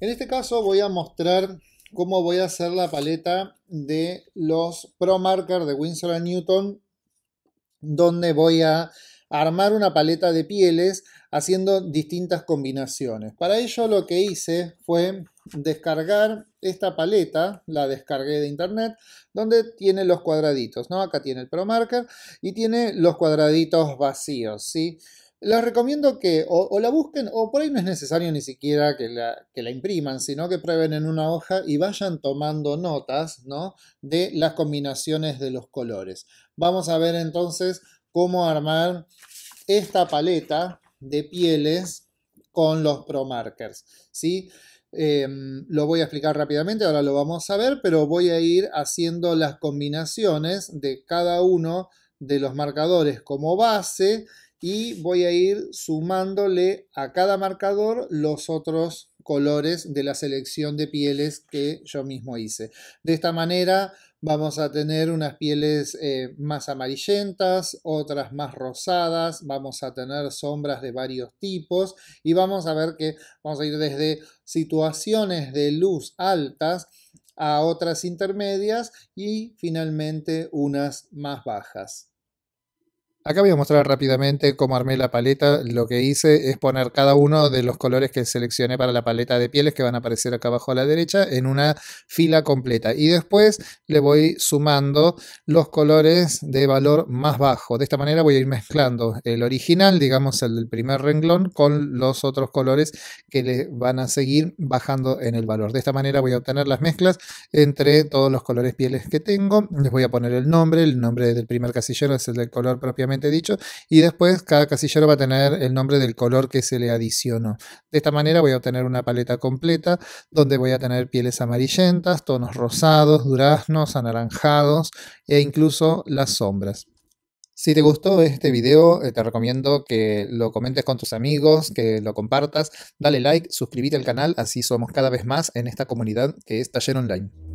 En este caso voy a mostrar cómo voy a hacer la paleta de los Pro de Winsor Newton, donde voy a armar una paleta de pieles haciendo distintas combinaciones. Para ello lo que hice fue descargar esta paleta, la descargué de internet, donde tiene los cuadraditos, ¿no? Acá tiene el ProMarker y tiene los cuadraditos vacíos, ¿sí? sí les recomiendo que o, la busquen o por ahí no es necesario ni siquiera que la, impriman, sino que prueben en una hoja y vayan tomando notas ¿no? de las combinaciones de los colores. Vamos a ver entonces cómo armar esta paleta de pieles con los Pro Markers. ¿sí? Em, lo voy a explicar rápidamente, ahora lo vamos a ver, pero voy a ir haciendo las combinaciones de cada uno de los marcadores como base y voy a ir sumándole a cada marcador los otros colores de la selección de pieles que yo mismo hice. De esta manera vamos a tener unas pieles eh, más amarillentas, otras más rosadas, vamos a tener sombras de varios tipos y vamos a ver que vamos a ir desde situaciones de luz altas a otras intermedias y finalmente unas más bajas. Acá voy a mostrar rápidamente cómo armé la paleta. Lo que hice es poner cada uno de los colores que seleccioné para la paleta de pieles que van a aparecer acá abajo a la derecha en una fila completa. Y después le voy sumando los colores de valor más bajo. De esta manera voy a ir mezclando el original, digamos el del primer renglón, con los otros colores que le van a seguir bajando en el valor. De esta manera voy a obtener las mezclas entre todos los colores pieles que tengo. Les voy a poner el nombre. El nombre del primer casillero es el del color propiamente dicho. Y después cada casillero va a tener el nombre del color que se le adicionó. De esta manera voy a obtener una paleta completa donde voy a tener pieles amarillentas, tonos rosados, duraznos, anaranjados e incluso las sombras. Si te gustó este video, eh, te recomiendo que lo comentes con tus amigos, que lo compartas, dale like, suscríbete al canal, así somos cada vez más en esta comunidad que es Taller Online.